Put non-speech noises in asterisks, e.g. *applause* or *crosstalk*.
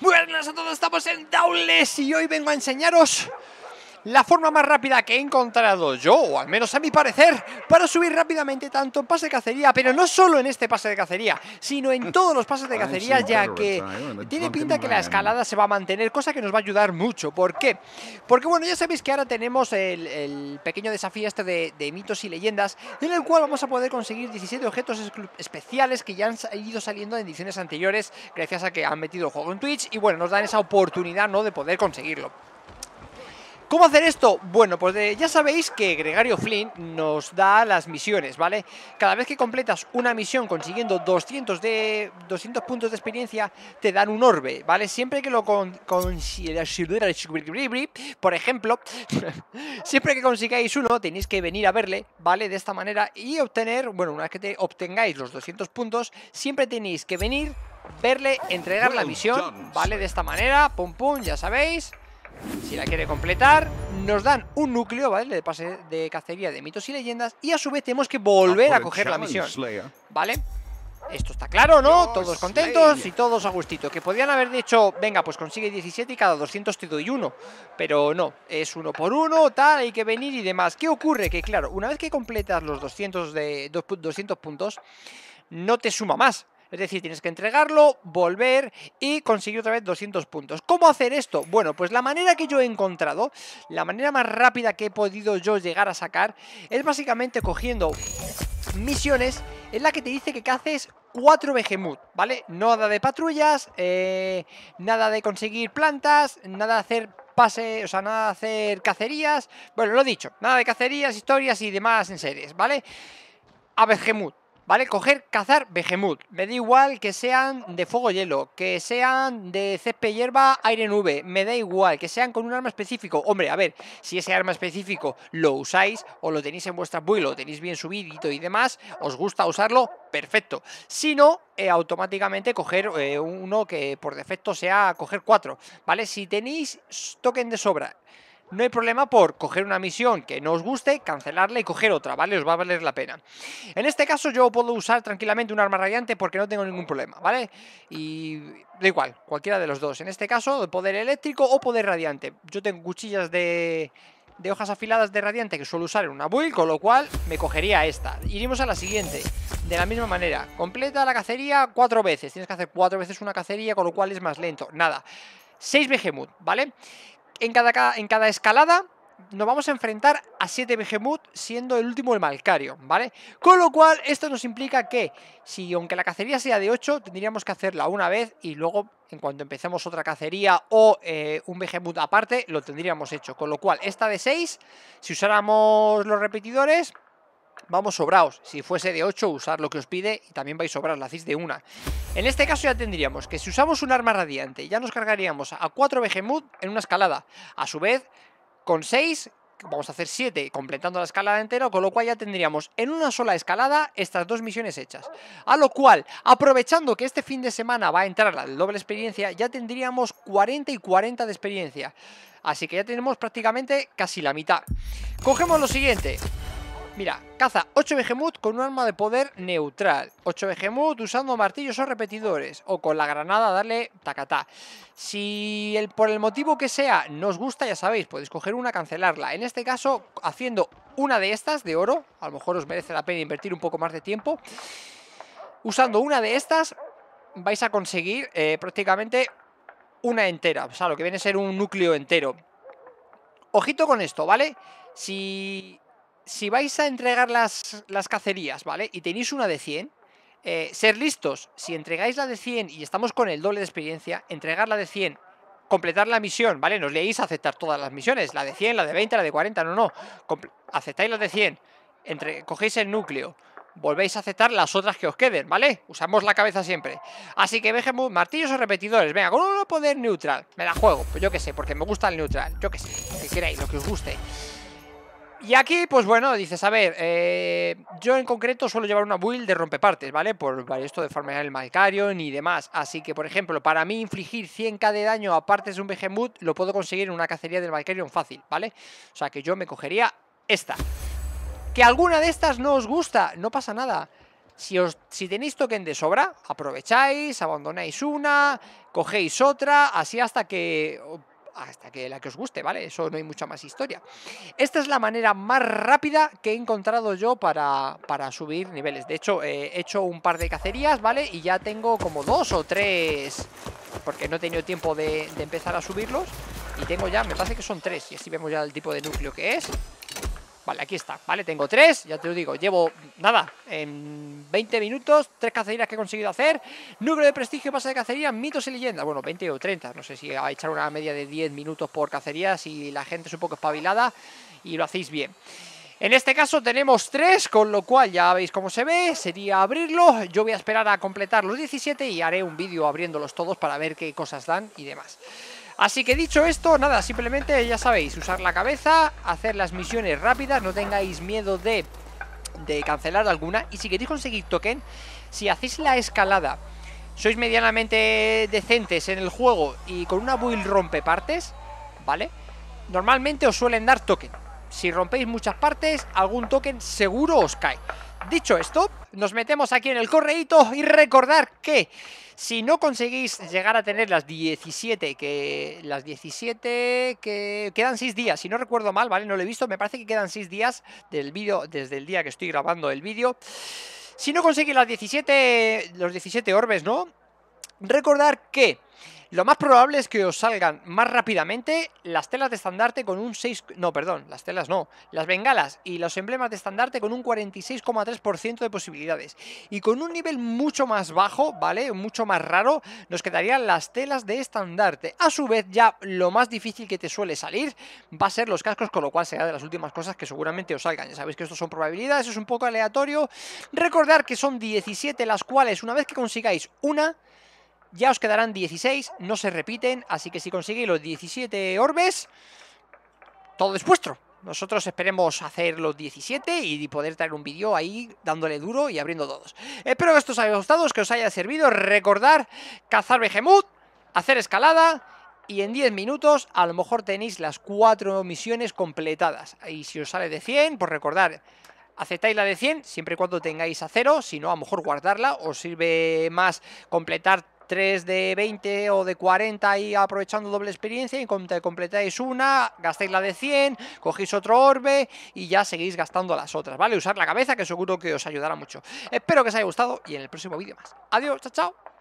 Buenas a todos, estamos en Daules y hoy vengo a enseñaros la forma más rápida que he encontrado yo, o al menos a mi parecer, para subir rápidamente tanto en pase de cacería, pero no solo en este pase de cacería, sino en todos los pases de cacería, ya que tiene pinta que la escalada se va a mantener, cosa que nos va a ayudar mucho. ¿Por qué? Porque bueno, ya sabéis que ahora tenemos el, pequeño desafío este de, mitos y leyendas, en el cual vamos a poder conseguir 17 objetos especiales que ya han ido saliendo en ediciones anteriores, gracias a que han metido el juego en Twitch, y bueno, nos dan esa oportunidad ¿no? de poder conseguirlo. ¿Cómo hacer esto? Bueno, pues eh, ya sabéis que Gregario Flynn nos da las misiones, ¿vale? Cada vez que completas una misión consiguiendo 200, de, 200 puntos de experiencia, te dan un orbe, ¿vale? Siempre que lo consigáis, Por ejemplo, *laughs* siempre que consigáis uno, tenéis que venir a verle, ¿vale? De esta manera y obtener, bueno, una vez que te obtengáis los 200 puntos, siempre tenéis que venir, verle, entregar la misión, ¿vale? De esta manera, pum pum, ya sabéis... Si la quiere completar, nos dan un núcleo, ¿vale? De pase de cacería de mitos y leyendas. Y a su vez tenemos que volver a coger la misión. ¿Vale? Esto está claro, ¿no? Todos contentos y todos a gustito. Que podrían haber dicho, venga, pues consigue 17 y cada 200 te doy uno. Pero no, es uno por uno, tal, hay que venir y demás. ¿Qué ocurre? Que claro, una vez que completas los 200, de, 200 puntos, no te suma más. Es decir, tienes que entregarlo, volver y conseguir otra vez 200 puntos. ¿Cómo hacer esto? Bueno, pues la manera que yo he encontrado, la manera más rápida que he podido yo llegar a sacar, es básicamente cogiendo misiones en la que te dice que caces cuatro behemoth, ¿vale? Nada de patrullas, eh, nada de conseguir plantas, nada de hacer pase, o sea, nada de hacer cacerías, bueno, lo he dicho, nada de cacerías, historias y demás en series, ¿vale? A behemoth. ¿Vale? Coger, cazar, behemoth. Me da igual que sean de fuego hielo, que sean de césped hierba, aire nube. Me da igual, que sean con un arma específico. Hombre, a ver, si ese arma específico lo usáis o lo tenéis en vuestra build, lo tenéis bien subidito y demás, os gusta usarlo, perfecto. Si no, eh, automáticamente coger eh, uno que por defecto sea coger cuatro. ¿Vale? Si tenéis token de sobra no hay problema por coger una misión que no os guste, cancelarla y coger otra, ¿vale? Os va a valer la pena. En este caso yo puedo usar tranquilamente un arma radiante porque no tengo ningún problema, ¿vale? Y da igual, cualquiera de los dos. En este caso, poder eléctrico o poder radiante. Yo tengo cuchillas de de hojas afiladas de radiante que suelo usar en una build, con lo cual me cogería esta. Iremos a la siguiente, de la misma manera. Completa la cacería cuatro veces, tienes que hacer cuatro veces una cacería, con lo cual es más lento. Nada, seis behemoth, ¿vale? en cada, en cada escalada nos vamos a enfrentar a 7 Behemoth, siendo el último el Malcario, ¿vale? Con lo cual, esto nos implica que, si aunque la cacería sea de 8, tendríamos que hacerla una vez y luego, en cuanto empecemos otra cacería o eh, un Behemoth aparte, lo tendríamos hecho. Con lo cual, esta de 6, si usáramos los repetidores, vamos sobraos. Si fuese de 8, usar lo que os pide y también vais sobrar, la hacéis de una. En este caso ya tendríamos que si usamos un arma radiante, ya nos cargaríamos a 4 Behemoth en una escalada. A su vez, con 6 vamos a hacer 7 completando la escalada entera, con lo cual ya tendríamos en una sola escalada estas dos misiones hechas. A lo cual, aprovechando que este fin de semana va a entrar la doble experiencia, ya tendríamos 40 y 40 de experiencia. Así que ya tenemos prácticamente casi la mitad. Cogemos lo siguiente. Mira, caza 8 Behemoth con un arma de poder neutral. 8 Behemoth usando martillos o repetidores. O con la granada darle tacatá. Si el, por el motivo que sea no os gusta, ya sabéis, podéis coger una, cancelarla. En este caso, haciendo una de estas de oro, a lo mejor os merece la pena invertir un poco más de tiempo. Usando una de estas, vais a conseguir eh, prácticamente una entera. O sea, lo que viene a ser un núcleo entero. Ojito con esto, ¿vale? Si si vais a entregar las, las cacerías, ¿vale? Y tenéis una de 100, eh, ser listos. Si entregáis la de 100 y estamos con el doble de experiencia, entregar la de 100, completar la misión, ¿vale? Nos leéis a aceptar todas las misiones, la de 100, la de 20, la de 40, no, no. aceptáis la de 100, entre, cogéis el núcleo, volvéis a aceptar las otras que os queden, ¿vale? Usamos la cabeza siempre. Así que dejemos martillos o repetidores. Venga, con un poder neutral. Me la juego, pues yo qué sé, porque me gusta el neutral. Yo qué sé, que queráis, lo que os guste. Y aquí, pues bueno, dices, a ver, eh, yo en concreto suelo llevar una build de rompepartes, ¿vale? Por esto de farmear el Malcarion y demás. Así que, por ejemplo, para mí infligir 100k de daño a partes de un Behemoth lo puedo conseguir en una cacería del Malcarion fácil, ¿vale? O sea que yo me cogería esta. Que alguna de estas no os gusta, no pasa nada. Si, os, si tenéis token de sobra, aprovecháis, abandonáis una, cogéis otra, así hasta que hasta que la que os guste, ¿vale? Eso no hay mucha más historia. Esta es la manera más rápida que he encontrado yo para, para subir niveles. De hecho, eh, he hecho un par de cacerías, ¿vale? Y ya tengo como dos o tres, porque no he tenido tiempo de, de empezar a subirlos. Y tengo ya, me parece que son tres, y así vemos ya el tipo de núcleo que es. Vale, aquí está, ¿vale? Tengo tres, ya te lo digo, llevo, nada, en 20 minutos, tres cacerías que he conseguido hacer, número de prestigio, pasa de cacería, mitos y leyendas, bueno, 20 o 30, no sé si a echar una media de 10 minutos por cacería, si la gente es un poco espabilada y lo hacéis bien. En este caso tenemos tres, con lo cual ya veis cómo se ve, sería abrirlo, yo voy a esperar a completar los 17 y haré un vídeo abriéndolos todos para ver qué cosas dan y demás. Así que dicho esto, nada, simplemente ya sabéis, usar la cabeza, hacer las misiones rápidas, no tengáis miedo de, cancelar alguna. Y si queréis conseguir token, si hacéis la escalada, sois medianamente decentes en el juego y con una build rompe partes, ¿vale? Normalmente os suelen dar token. Si rompéis muchas partes, algún token seguro os cae. Dicho esto, nos metemos aquí en el correíto y recordar que... Si no conseguís llegar a tener las 17, que las 17 que quedan 6 días, si no recuerdo mal, ¿vale? No lo he visto, me parece que quedan 6 días del vídeo, desde el día que estoy grabando el vídeo. Si no conseguís las 17, los 17 orbes, ¿no? Recordar que lo más probable es que os salgan más rápidamente las telas de estandarte con un 6... No, perdón, las telas no. Las bengalas y los emblemas de estandarte con un 46,3% de posibilidades. Y con un nivel mucho más bajo, ¿vale? Mucho más raro, nos quedarían las telas de estandarte. A su vez, ya lo más difícil que te suele salir va a ser los cascos, con lo cual será de las últimas cosas que seguramente os salgan. Ya sabéis que estos son probabilidades, es un poco aleatorio. Recordar que son 17 las cuales, una vez que consigáis una ya os quedarán 16, no se repiten, así que si conseguís los 17 orbes, todo es vuestro. Nosotros esperemos hacer los 17 y poder traer un vídeo ahí dándole duro y abriendo todos. Espero que esto os haya gustado, que os haya servido. Recordar cazar Behemoth, hacer escalada y en 10 minutos a lo mejor tenéis las 4 misiones completadas. Y si os sale de 100, pues recordar, aceptáis la de 100 siempre y cuando tengáis a cero, si no a lo mejor guardarla. Os sirve más completar 3 de 20 o de 40 y aprovechando doble experiencia y completáis una, gastáis la de 100, cogéis otro orbe y ya seguís gastando las otras, ¿vale? Usar la cabeza que seguro que os ayudará mucho. Espero que os haya gustado y en el próximo vídeo más. Adiós, chao, chao.